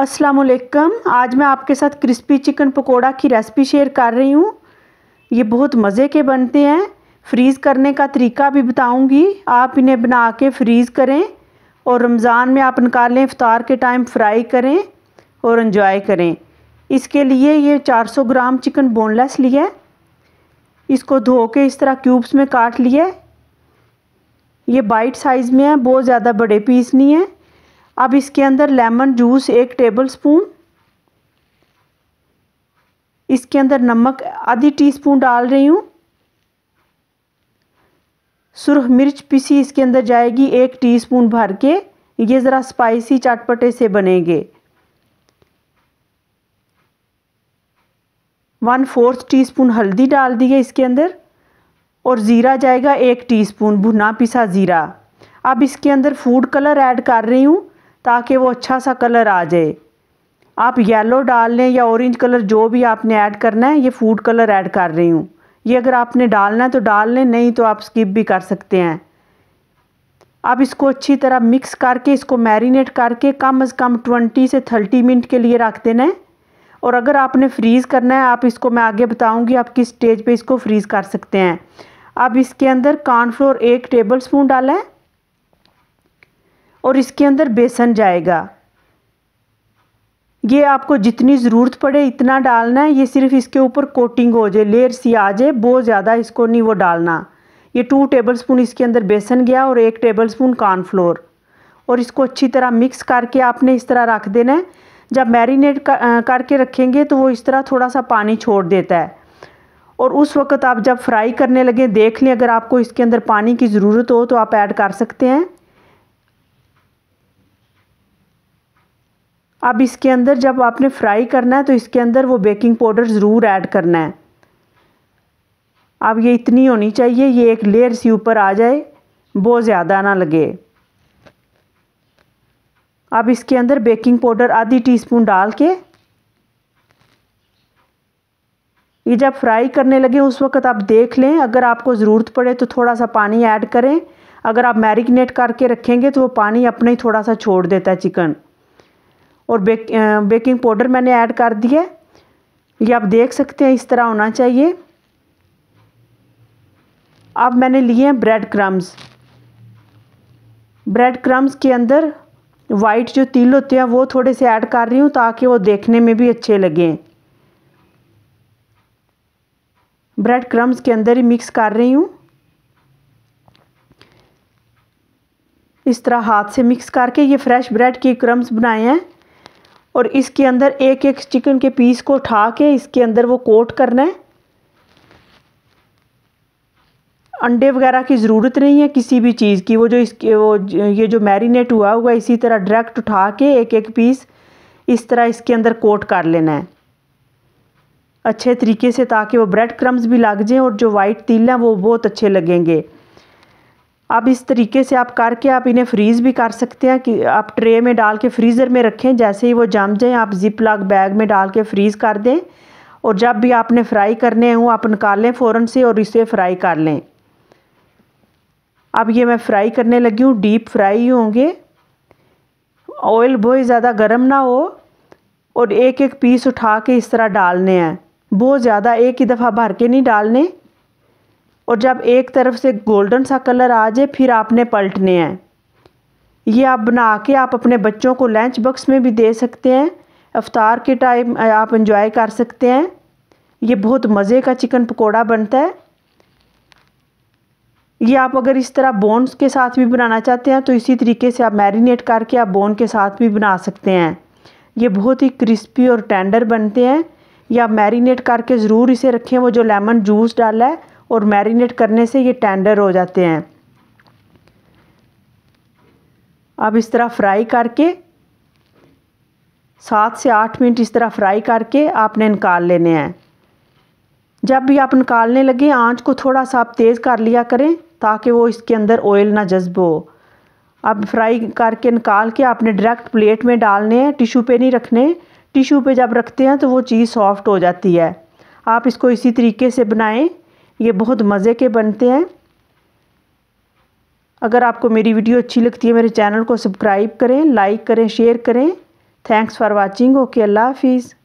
अस्सलाम वालेकुम आज मैं आपके साथ क्रिस्पी चिकन पकोड़ा की रेसिपी शेयर कर रही हूँ ये बहुत मज़े के बनते हैं फ्रीज़ करने का तरीका भी बताऊँगी आप इन्हें बना के फ्रीज़ करें और रमज़ान में आप निकालें इफ़ार के टाइम फ्राई करें और इन्जॉय करें इसके लिए ये 400 ग्राम चिकन बोनलेस लिया इसको धो के इस तरह क्यूब्स में काट लिया ये बाइट साइज़ में है बहुत ज़्यादा बड़े पीस नहीं है अब इसके अंदर लेमन जूस एक टेबल स्पून इसके अंदर नमक आधी टीस्पून डाल रही हूँ सुरख मिर्च पिसी इसके अंदर जाएगी एक टीस्पून भर के ये ज़रा स्पाइसी चटपटे से बनेंगे वन फोर्थ टीस्पून हल्दी डाल दी है इसके अंदर और ज़ीरा जाएगा एक टीस्पून भुना पिसा ज़ीरा अब इसके अंदर फूड कलर ऐड कर रही हूँ ताकि वो अच्छा सा कलर आ जाए आप येलो डाल लें या ऑरेंज कलर जो भी आपने ऐड करना है ये फूड कलर ऐड कर रही हूँ ये अगर आपने डालना है तो डाल लें नहीं तो आप स्किप भी कर सकते हैं आप इसको अच्छी तरह मिक्स करके इसको मैरिनेट करके कम अज़ कम ट्वेंटी से थर्टी मिनट के लिए रख देना है और अगर आपने फ्रीज़ करना है आप इसको मैं आगे बताऊँगी आप किस स्टेज पर इसको फ्रीज़ कर सकते हैं अब इसके अंदर कॉर्नफ्लोर एक टेबल स्पून डाला है और इसके अंदर बेसन जाएगा ये आपको जितनी ज़रूरत पड़े इतना डालना है ये सिर्फ इसके ऊपर कोटिंग हो जाए लेयर सी आ जाए बहुत ज़्यादा इसको नहीं वो डालना ये टू टेबलस्पून इसके अंदर बेसन गया और एक टेबलस्पून कॉर्नफ्लोर और इसको अच्छी तरह मिक्स करके आपने इस तरह रख देना है जब मैरिनेट करके रखेंगे तो वो इस तरह थोड़ा सा पानी छोड़ देता है और उस वक्त आप जब फ्राई करने लगे देख लें अगर आपको इसके अंदर पानी की ज़रूरत हो तो आप ऐड कर सकते हैं अब इसके अंदर जब आपने फ्राई करना है तो इसके अंदर वो बेकिंग पाउडर ज़रूर ऐड करना है अब ये इतनी होनी चाहिए ये एक लेयर सी ऊपर आ जाए बहुत ज़्यादा ना लगे अब इसके अंदर बेकिंग पाउडर आधी टीस्पून डाल के ये जब फ्राई करने लगे उस वक्त आप देख लें अगर आपको ज़रूरत पड़े तो थोड़ा सा पानी ऐड करें अगर आप मैरिनेट करके रखेंगे तो वो पानी अपने ही थोड़ा सा छोड़ देता है चिकन और बेक बेकिंग पाउडर मैंने ऐड कर दिया ये आप देख सकते हैं इस तरह होना चाहिए अब मैंने लिए हैं ब्रेड क्रम्स ब्रेड क्रम्स के अंदर वाइट जो तिल होते हैं वो थोड़े से ऐड कर रही हूँ ताकि वो देखने में भी अच्छे लगें ब्रेड क्रम्स के अंदर ही मिक्स कर रही हूँ इस तरह हाथ से मिक्स करके ये फ्रेश ब्रेड के क्रम्स बनाए हैं और इसके अंदर एक एक चिकन के पीस को उठा के इसके अंदर वो कोट करना है अंडे वगैरह की ज़रूरत नहीं है किसी भी चीज़ की वो जो इसके वो ये जो मैरिनेट हुआ हुआ इसी तरह डायरेक्ट उठा के एक एक पीस इस तरह इसके अंदर कोट कर लेना है अच्छे तरीके से ताकि वो ब्रेड क्रम्स भी लग जाएँ और जो वाइट तिल हैं वो बहुत अच्छे लगेंगे अब इस तरीके से आप करके आप इन्हें फ्रीज़ भी कर सकते हैं कि आप ट्रे में डाल के फ्रीज़र में रखें जैसे ही वो जम जाएँ आप जिप लाग बैग में डाल के फ्रीज़ कर दें और जब भी आपने फ्राई करने हों आप निकालें फ़ौर से और इसे फ्राई कर लें अब ये मैं फ्राई करने लगी हूँ डीप फ्राई होंगे ऑयल बहुत ज़्यादा गर्म ना हो और एक एक पीस उठा के इस तरह डालने हैं बहुत ज़्यादा एक ही दफ़ा भर के नहीं डालने और जब एक तरफ से गोल्डन सा कलर आ जाए फिर आपने पलटने हैं ये आप बना के आप अपने बच्चों को लंच बॉक्स में भी दे सकते हैं अफ्तार के टाइम आप इंजॉय कर सकते हैं ये बहुत मज़े का चिकन पकोड़ा बनता है ये आप अगर इस तरह बोन्स के साथ भी बनाना चाहते हैं तो इसी तरीके से आप मैरिनेट करके आप बोन के साथ भी बना सकते हैं ये बहुत ही क्रिस्पी और टेंडर बनते हैं या मैरिनेट करके ज़रूर इसे रखें वो जो लेमन जूस डाला है और मैरिनेट करने से ये टेंडर हो जाते हैं अब इस तरह फ्राई करके सात से आठ मिनट इस तरह फ्राई करके आपने निकाल लेने हैं जब भी आप निकालने लगे आंच को थोड़ा सा आप तेज़ कर लिया करें ताकि वो इसके अंदर ऑयल ना जज्ब हो अब फ्राई करके निकाल के आपने डायरेक्ट प्लेट में डालने हैं टिशू पे नहीं रखने टिशू पे जब रखते हैं तो वो चीज़ सॉफ्ट हो जाती है आप इसको इसी तरीके से बनाएं ये बहुत मज़े के बनते हैं अगर आपको मेरी वीडियो अच्छी लगती है मेरे चैनल को सब्सक्राइब करें लाइक करें शेयर करें थैंक्स फॉर वाचिंग ओके अल्लाह हाफिज़